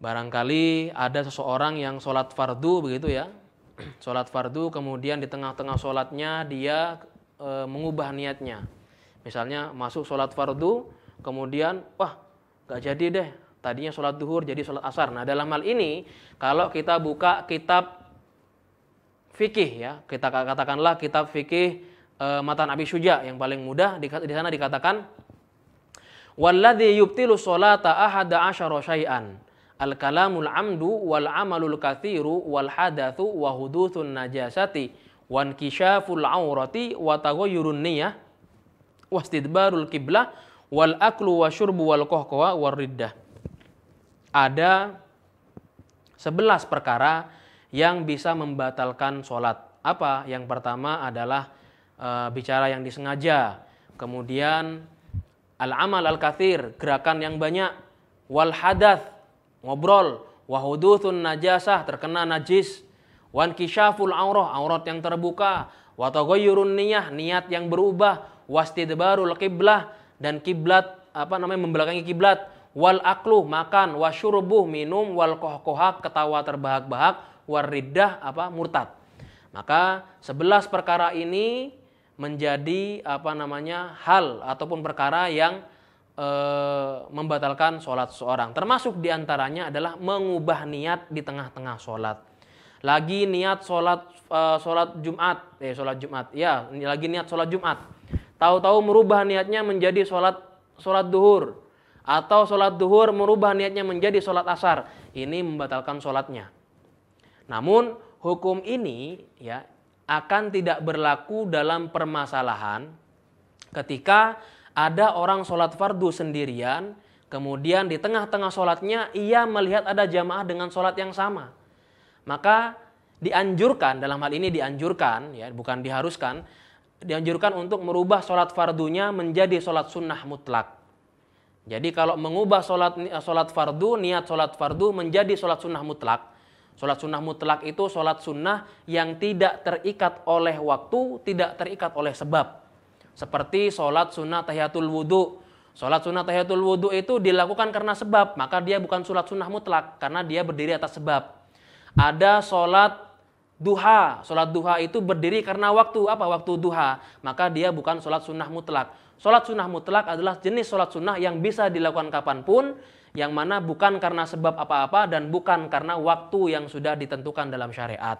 Barangkali ada seseorang yang sholat fardu begitu ya, sholat fardu kemudian di tengah-tengah sholatnya dia e, mengubah niatnya. Misalnya masuk sholat fardu, kemudian wah gak jadi deh, tadinya sholat duhur jadi sholat asar. Nah dalam hal ini kalau kita buka kitab fikih ya, kita katakanlah kitab fikih e, matan Abi Suja yang paling mudah di, di sana dikatakan Walladhi yubtilu sholata ahada asyara syai'an al kalamul amdu wal amalul kathiru wal hadathu wa hudutsun najasati wa inkishaful aurati wa taghayyurun niyah wa istidbarul kiblah wal aklu wa syurbu wal qahqawa war riddah ada 11 perkara yang bisa membatalkan sholat. Apa? Yang pertama adalah e, bicara yang disengaja. Kemudian al-amal al-kathir, gerakan yang banyak. Wal hadath, ngobrol, wahuduthun najasah terkena najis, wan kisyaful aurah aurat yang terbuka, watagoyurun niyah niat yang berubah, wastidbarul lekiblah dan kiblat apa namanya membelakangi kiblat, wal aklu makan, wasyurbuh minum, wal kohkohak ketawa terbahak-bahak, waridah apa murtad. Maka sebelas perkara ini menjadi apa namanya hal ataupun perkara yang e, membatalkan sholat seorang. Termasuk diantaranya adalah mengubah niat di tengah-tengah sholat. Lagi niat sholat e, sholat Jumat, eh sholat Jumat, ya lagi niat sholat Jumat. Tahu-tahu merubah niatnya menjadi sholat sholat duhur atau sholat duhur merubah niatnya menjadi sholat asar. Ini membatalkan sholatnya. Namun hukum ini ya akan tidak berlaku dalam permasalahan ketika ada orang sholat fardu sendirian, kemudian di tengah-tengah sholatnya ia melihat ada jamaah dengan sholat yang sama. Maka dianjurkan, dalam hal ini dianjurkan, ya bukan diharuskan, dianjurkan untuk merubah sholat fardunya menjadi sholat sunnah mutlak. Jadi kalau mengubah sholat, sholat fardu, niat sholat fardu menjadi sholat sunnah mutlak, Sholat sunnah mutlak itu sholat sunnah yang tidak terikat oleh waktu, tidak terikat oleh sebab. Seperti sholat sunnah tahiyatul wudhu. Sholat sunnah tahiyatul wudhu itu dilakukan karena sebab, maka dia bukan sholat sunnah mutlak karena dia berdiri atas sebab. Ada sholat duha. Sholat duha itu berdiri karena waktu apa? Waktu duha. Maka dia bukan sholat sunnah mutlak. Sholat sunnah mutlak adalah jenis sholat sunnah yang bisa dilakukan kapanpun, yang mana bukan karena sebab apa-apa dan bukan karena waktu yang sudah ditentukan dalam syariat.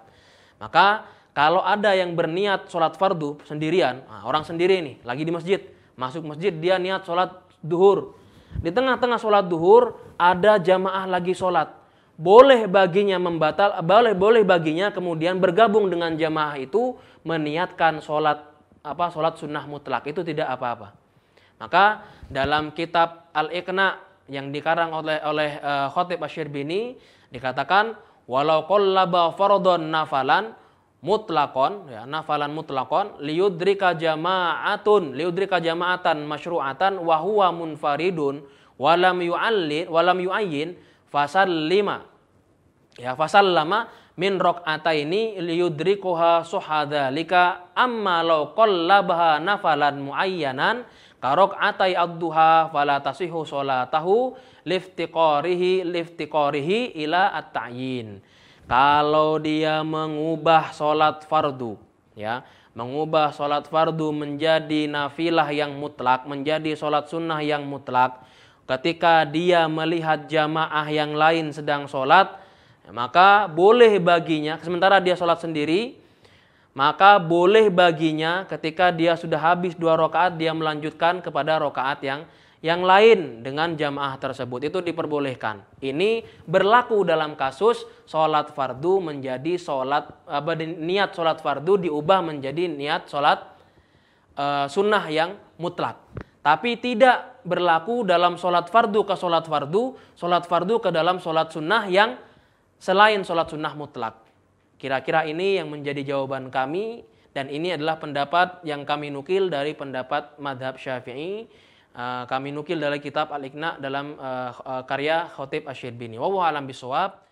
Maka kalau ada yang berniat sholat fardu sendirian, nah orang sendiri nih, lagi di masjid, masuk masjid dia niat sholat duhur. Di tengah-tengah sholat duhur ada jamaah lagi sholat. Boleh baginya membatal, boleh boleh baginya kemudian bergabung dengan jamaah itu meniatkan sholat apa sholat sunnah mutlak itu tidak apa-apa. Maka dalam kitab Al-Iqna yang dikarang oleh oleh uh, Khotib bini dikatakan walau qallaba fardhon nafalan mutlakon ya nafalan mutlakon liudrika jama'atun liudrika jama'atan masyru'atan wa huwa munfaridun walam yu'allin walam yu'ayyin lima, ya lama, min ini liudrikuha suhadzalika amma law qallabaha nafalan muayyanan karok atai adduha, duha fala tasihu salatahu liftiqarihi liftiqarihi ila at-ta'yin kalau dia mengubah sholat fardu, ya, mengubah sholat fardu menjadi nafilah yang mutlak, menjadi sholat sunnah yang mutlak, ketika dia melihat jamaah yang lain sedang sholat, maka boleh baginya, sementara dia sholat sendiri, maka boleh baginya ketika dia sudah habis dua rakaat dia melanjutkan kepada rakaat yang yang lain dengan jamaah tersebut itu diperbolehkan. Ini berlaku dalam kasus sholat fardu menjadi sholat apa, niat sholat fardu diubah menjadi niat sholat e, sunnah yang mutlak. Tapi tidak berlaku dalam sholat fardu ke sholat fardu, sholat fardu ke dalam sholat sunnah yang selain sholat sunnah mutlak. Kira-kira ini yang menjadi jawaban kami dan ini adalah pendapat yang kami nukil dari pendapat madhab syafi'i Eh, kami nukil dari kitab Al-Iqna dalam uh, uh, karya Khotib Asyid Bini. Wawahu alam bisawab.